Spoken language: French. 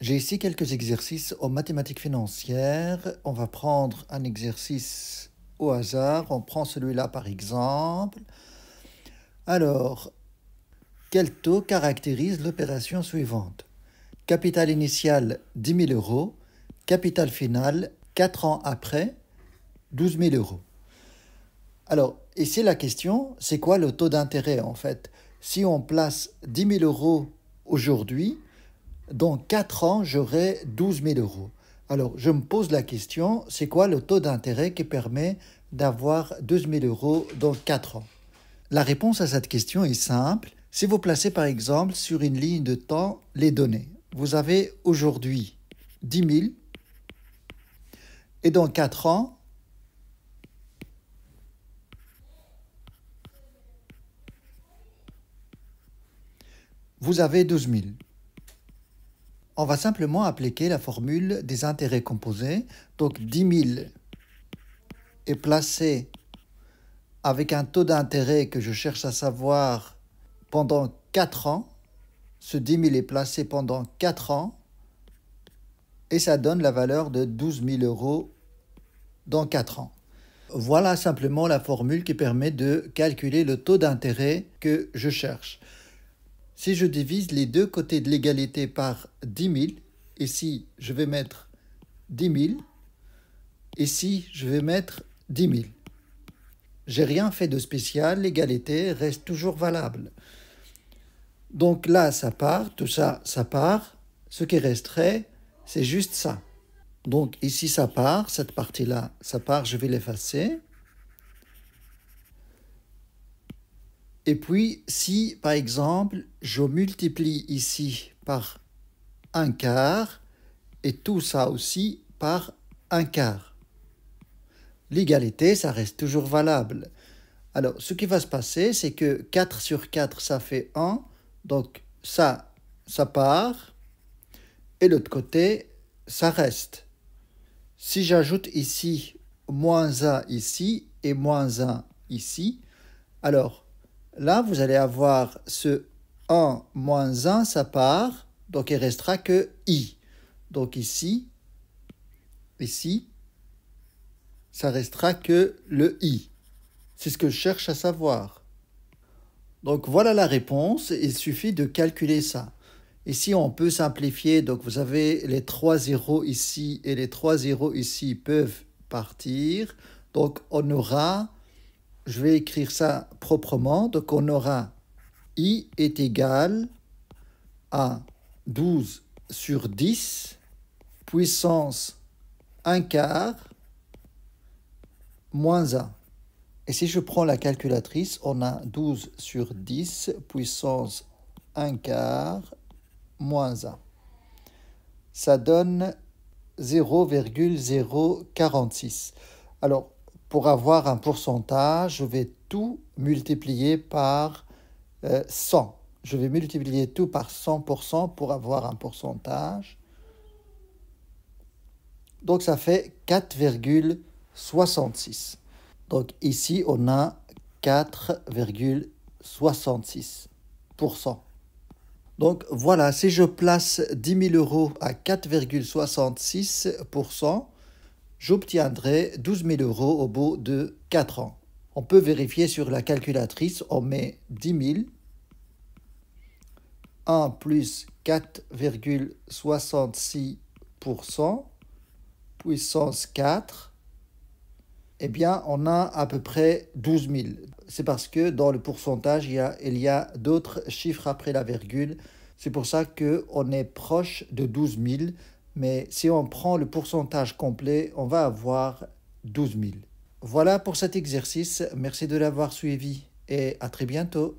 J'ai ici quelques exercices en mathématiques financières. On va prendre un exercice au hasard. On prend celui-là par exemple. Alors, quel taux caractérise l'opération suivante Capital initial 10 000 euros, capital final 4 ans après 12 000 euros. Alors, ici la question, c'est quoi le taux d'intérêt en fait Si on place 10 000 euros aujourd'hui, dans 4 ans, j'aurai 12 000 euros. Alors, je me pose la question, c'est quoi le taux d'intérêt qui permet d'avoir 12 000 euros dans 4 ans La réponse à cette question est simple. Si vous placez par exemple sur une ligne de temps les données, vous avez aujourd'hui 10 000 et dans 4 ans, vous avez 12 000 on va simplement appliquer la formule des intérêts composés, donc 10 000 est placé avec un taux d'intérêt que je cherche à savoir pendant 4 ans. Ce 10 000 est placé pendant 4 ans et ça donne la valeur de 12 000 euros dans 4 ans. Voilà simplement la formule qui permet de calculer le taux d'intérêt que je cherche. Si je divise les deux côtés de l'égalité par 10 000, ici je vais mettre 10 000, ici je vais mettre 10 000. J'ai rien fait de spécial, l'égalité reste toujours valable. Donc là, ça part, tout ça, ça part. Ce qui resterait, c'est juste ça. Donc ici, ça part, cette partie-là, ça part, je vais l'effacer. Et puis, si par exemple, je multiplie ici par un quart, et tout ça aussi par un quart, l'égalité, ça reste toujours valable. Alors, ce qui va se passer, c'est que 4 sur 4, ça fait 1. Donc, ça, ça part. Et l'autre côté, ça reste. Si j'ajoute ici moins 1 ici et moins 1 ici, alors Là, vous allez avoir ce 1 moins 1, ça part, donc il restera que i. Donc ici, ici, ça restera que le i. C'est ce que je cherche à savoir. Donc voilà la réponse, il suffit de calculer ça. Ici, on peut simplifier, donc vous avez les 3 zéros ici et les 3 zéros ici peuvent partir. Donc on aura je vais écrire ça proprement. Donc on aura i est égal à 12 sur 10 puissance 1 quart moins 1. Et si je prends la calculatrice, on a 12 sur 10 puissance 1 quart moins 1. Ça donne 0,046. Alors, pour avoir un pourcentage, je vais tout multiplier par 100. Euh, je vais multiplier tout par 100% pour avoir un pourcentage. Donc ça fait 4,66. Donc ici, on a 4,66%. Donc voilà, si je place 10 000 euros à 4,66%, j'obtiendrai 12 000 euros au bout de 4 ans. On peut vérifier sur la calculatrice, on met 10 000. 1 plus 4,66% puissance 4, eh bien, on a à peu près 12 000. C'est parce que dans le pourcentage, il y a, il y a d'autres chiffres après la virgule. C'est pour ça qu'on est proche de 12 000 mais si on prend le pourcentage complet, on va avoir 12 000. Voilà pour cet exercice, merci de l'avoir suivi et à très bientôt.